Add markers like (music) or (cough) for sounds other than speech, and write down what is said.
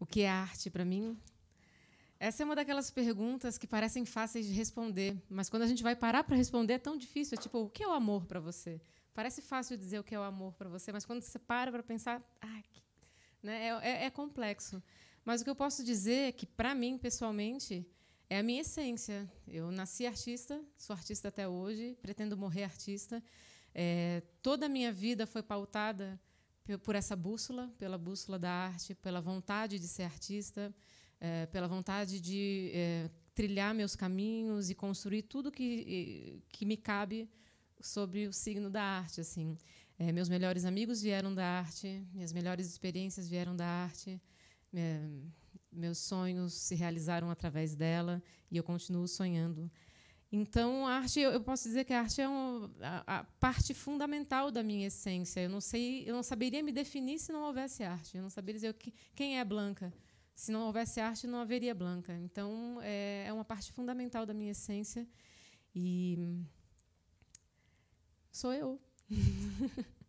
O que é arte para mim? Essa é uma daquelas perguntas que parecem fáceis de responder, mas quando a gente vai parar para responder é tão difícil. É tipo, o que é o amor para você? Parece fácil dizer o que é o amor para você, mas quando você para para pensar, ah, né, é, é, é complexo. Mas o que eu posso dizer é que, para mim, pessoalmente, é a minha essência. Eu nasci artista, sou artista até hoje, pretendo morrer artista. É, toda a minha vida foi pautada por essa bússola, pela bússola da arte, pela vontade de ser artista, é, pela vontade de é, trilhar meus caminhos e construir tudo que, que me cabe sobre o signo da arte. assim. É, meus melhores amigos vieram da arte, minhas melhores experiências vieram da arte, meus sonhos se realizaram através dela e eu continuo sonhando. Então, a arte, eu posso dizer que a arte é uma, a, a, parte fundamental da minha essência. Eu não sei, eu não saberia me definir se não houvesse arte. Eu não saberia dizer que, quem é Blanca. Se não houvesse arte, não haveria Blanca. Então, é, é uma parte fundamental da minha essência e sou eu. (laughs)